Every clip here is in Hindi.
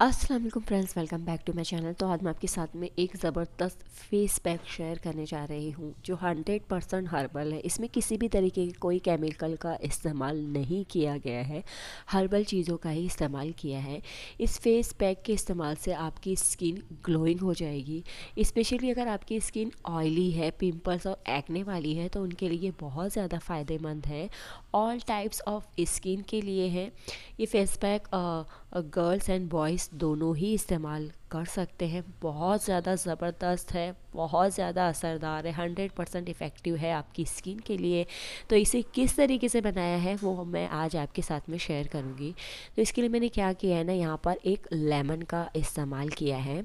Aslam friends welcome back to my channel तो आज मैं आपके साथ में एक ज़बरदस्त फेस पैक शेयर करने जा रही हूँ जो 100 परसेंट हर्बल है इसमें किसी भी तरीके के कोई केमिकल का इस्तेमाल नहीं किया गया है हर्बल चीज़ों का ही इस्तेमाल किया है इस फेस पैक के इस्तेमाल से आपकी स्किन ग्लोइंग हो जाएगी इस्पेशली अगर आपकी स्किन ऑयली है पिम्पल्स और एक्ने वाली है तो उनके लिए बहुत ज़्यादा फ़ायदेमंद है ऑल टाइप्स ऑफ स्किन के लिए है ये face pack girls and boys दोनों ही इस्तेमाल कर सकते हैं बहुत ज़्यादा ज़बरदस्त है बहुत ज़्यादा असरदार है हंड्रेड परसेंट इफ़ेक्टिव है आपकी स्किन के लिए तो इसे किस तरीके से बनाया है वो मैं आज आपके साथ में शेयर करूँगी तो इसके लिए मैंने क्या किया है ना यहाँ पर एक लेमन का इस्तेमाल किया है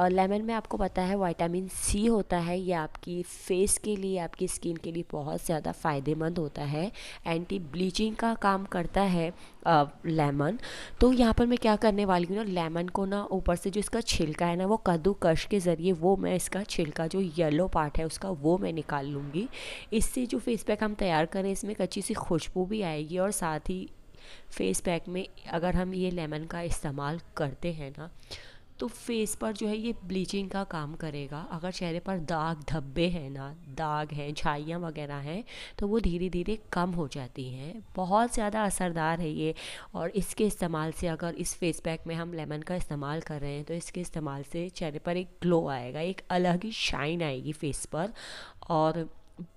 और लेमन में आपको पता है वाइटामिन सी होता है ये आपकी फेस के लिए आपकी स्किन के लिए बहुत ज़्यादा फ़ायदेमंद होता है एंटी ब्लीचिंग का काम करता है लेमन तो यहाँ पर मैं क्या करने वाली हूँ ना लेमन को ना ऊपर से जो इसका छिलका है ना वो कद्दूकश के ज़रिए वो मैं इसका छिलका जो येलो पार्ट है उसका वो मैं निकाल लूँगी इससे जो फेस पैक हम तैयार करें इसमें एक अच्छी सी खुशबू भी आएगी और साथ ही फेस पैक में अगर हम ये लेमन का इस्तेमाल करते हैं ना तो फेस पर जो है ये ब्लीचिंग का काम करेगा अगर चेहरे पर दाग धब्बे हैं ना दाग हैं छाइयाँ वगैरह हैं तो वो धीरे धीरे कम हो जाती हैं बहुत ज़्यादा असरदार है ये और इसके इस्तेमाल से अगर इस फेस पैक में हम लेमन का इस्तेमाल कर रहे हैं तो इसके इस्तेमाल से चेहरे पर एक ग्लो आएगा एक अलग ही शाइन आएगी फेस पर और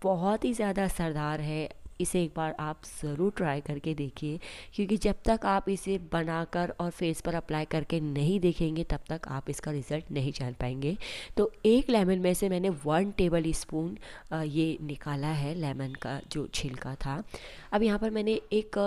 बहुत ही ज़्यादा असरदार है इसे एक बार आप ज़रूर ट्राई करके देखिए क्योंकि जब तक आप इसे बनाकर और फेस पर अप्लाई करके नहीं देखेंगे तब तक आप इसका रिज़ल्ट नहीं जान पाएंगे तो एक लेमन में से मैंने वन टेबल स्पून ये निकाला है लेमन का जो छिलका था अब यहाँ पर मैंने एक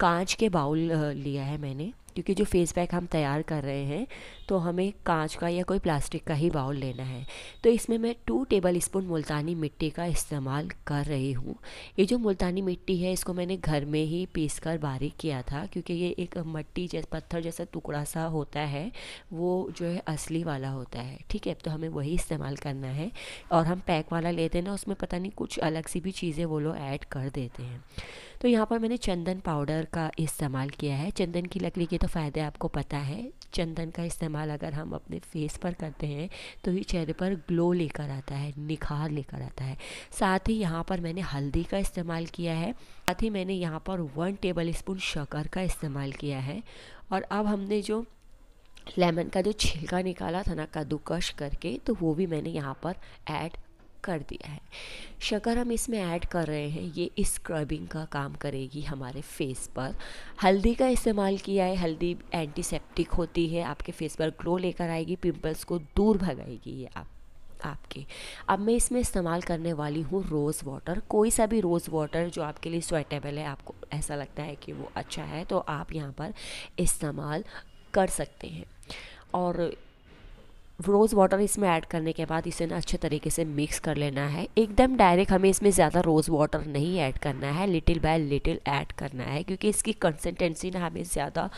कांच के बाउल लिया है मैंने क्योंकि जो फेस पैक हम तैयार कर रहे हैं तो हमें कांच का या कोई प्लास्टिक का ही बाउल लेना है तो इसमें मैं टू टेबल स्पून मुल्तानी मिट्टी का इस्तेमाल कर रही हूँ ये जो मुल्तानी मिट्टी है इसको मैंने घर में ही पीस कर बारीक किया था क्योंकि ये एक मट्टी जैसा पत्थर जैसा टुकड़ा सा होता है वो जो है असली वाला होता है ठीक है तो हमें वही इस्तेमाल करना है और हम पैक वाला लेते हैं ना उसमें पता नहीं कुछ अलग सी भी चीज़ें वो लोग ऐड कर देते हैं तो यहाँ पर मैंने चंदन पाउडर का इस्तेमाल किया है चंदन की लकड़ी के तो फ़ायदे आपको पता है चंदन का इस्तेमाल अगर हम अपने फेस पर करते हैं तो ये चेहरे पर ग्लो लेकर आता है निखार लेकर आता है साथ ही यहाँ पर मैंने हल्दी का इस्तेमाल किया है साथ ही मैंने यहाँ पर वन टेबल स्पून शक्कर का इस्तेमाल किया है और अब हमने जो लेमन का जो छिलका निकाला था ना कद्दूकश करके तो वो भी मैंने यहाँ पर ऐड कर दिया है शक्कर हम इसमें ऐड कर रहे हैं ये स्क्रबिंग का काम करेगी हमारे फेस पर हल्दी का इस्तेमाल किया है हल्दी एंटीसेप्टिक होती है आपके फेस पर ग्लो लेकर आएगी पिंपल्स को दूर भगाएगी ये आप आपके अब मैं इसमें इस्तेमाल करने वाली हूँ रोज़ वाटर कोई सा भी रोज़ वाटर जो आपके लिए स्वेटेबल है आपको ऐसा लगता है कि वो अच्छा है तो आप यहाँ पर इस्तेमाल कर सकते हैं और रोज़ वाटर इसमें ऐड करने के बाद इसे ना अच्छे तरीके से मिक्स कर लेना है एकदम डायरेक्ट हमें इसमें ज़्यादा रोज़ वाटर नहीं ऐड करना है लिटिल बाय लिटिल ऐड करना है क्योंकि इसकी कंसिस्टेंसी ना हमें ज़्यादा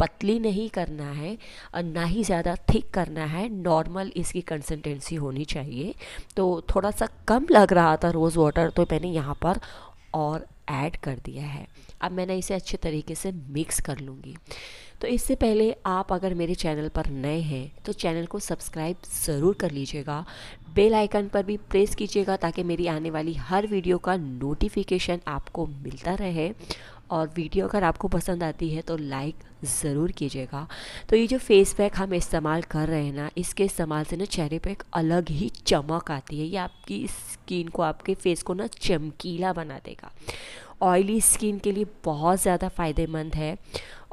पतली नहीं करना है और ना ही ज़्यादा थिक करना है नॉर्मल इसकी कंसिस्टेंसी होनी चाहिए तो थोड़ा सा कम लग रहा था रोज़ वाटर तो मैंने यहाँ पर और ऐड कर दिया है अब मैंने इसे अच्छे तरीके से मिक्स कर लूँगी तो इससे पहले आप अगर मेरे चैनल पर नए हैं तो चैनल को सब्सक्राइब ज़रूर कर लीजिएगा बेल आइकन पर भी प्रेस कीजिएगा ताकि मेरी आने वाली हर वीडियो का नोटिफिकेशन आपको मिलता रहे और वीडियो अगर आपको पसंद आती है तो लाइक ज़रूर कीजिएगा तो ये जो फेस पैक हम इस्तेमाल कर रहे हैं ना इसके इस्तेमाल से ना चेहरे पे एक अलग ही चमक आती है ये आपकी स्किन को आपके फेस को ना चमकीला बना देगा ऑयली स्किन के लिए बहुत ज़्यादा फ़ायदेमंद है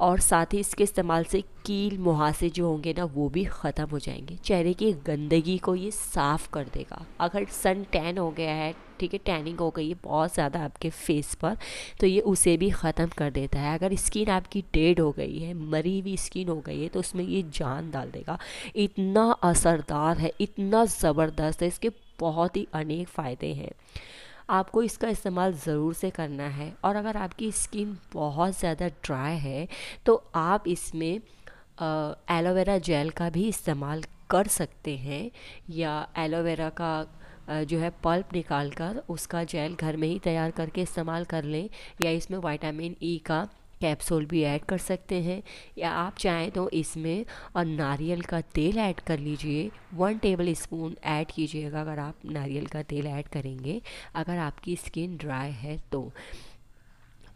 और साथ ही इसके इस्तेमाल से कील मुहासे जो होंगे ना वो भी ख़त्म हो जाएंगे चेहरे की गंदगी को ये साफ़ कर देगा अगर सन टैन हो गया है ठीक है टैनिंग हो गई है बहुत ज़्यादा आपके फेस पर तो ये उसे भी ख़त्म कर देता है अगर स्किन आपकी डेड हो गई है मरी हुई स्किन हो गई है तो उसमें ये जान डाल देगा इतना असरदार है इतना ज़बरदस्त है इसके बहुत ही अनेक फ़ायदे हैं आपको इसका इस्तेमाल ज़रूर से करना है और अगर आपकी स्किन बहुत ज़्यादा ड्राई है तो आप इसमें एलोवेरा जेल का भी इस्तेमाल कर सकते हैं या एलोवेरा का जो है पल्प निकाल कर उसका जेल घर में ही तैयार करके इस्तेमाल कर लें या इसमें वाइटामिन ई का कैप्सूल भी ऐड कर सकते हैं या आप चाहें तो इसमें और नारियल का तेल ऐड कर लीजिए वन टेबल स्पून ऐड कीजिएगा अगर आप नारियल का तेल ऐड करेंगे अगर आपकी स्किन ड्राई है तो।,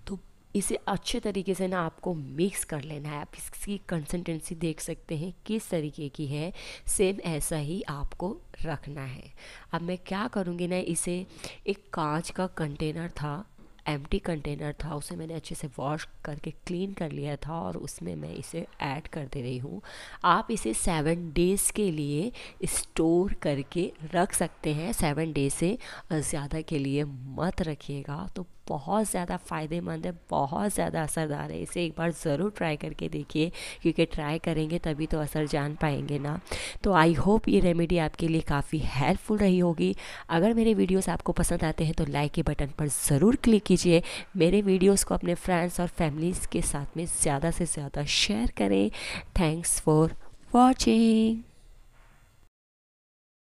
तो इसे अच्छे तरीके से ना आपको मिक्स कर लेना है आप इसकी कंसिस्टेंसी देख सकते हैं किस तरीके की है सेम ऐसा ही आपको रखना है अब मैं क्या करूँगी ना इसे एक कांच का कंटेनर था एम कंटेनर था उसे मैंने अच्छे से वॉश करके क्लीन कर लिया था और उसमें मैं इसे ऐड कर दे रही हूँ आप इसे सेवन डेज़ के लिए स्टोर करके रख सकते हैं सेवन डेज से ज़्यादा के लिए मत रखिएगा तो बहुत ज़्यादा फ़ायदेमंद है बहुत ज़्यादा असरदार है इसे एक बार ज़रूर ट्राई करके देखिए क्योंकि ट्राई करेंगे तभी तो असर जान पाएंगे ना तो आई होप ये रेमेडी आपके लिए काफ़ी हेल्पफुल रही होगी अगर मेरे वीडियोस आपको पसंद आते हैं तो लाइक के बटन पर ज़रूर क्लिक कीजिए मेरे वीडियोस को अपने फ्रेंड्स और फैमिलीज़ के साथ में ज़्यादा से ज़्यादा शेयर करें थैंक्स फॉर वॉचिंग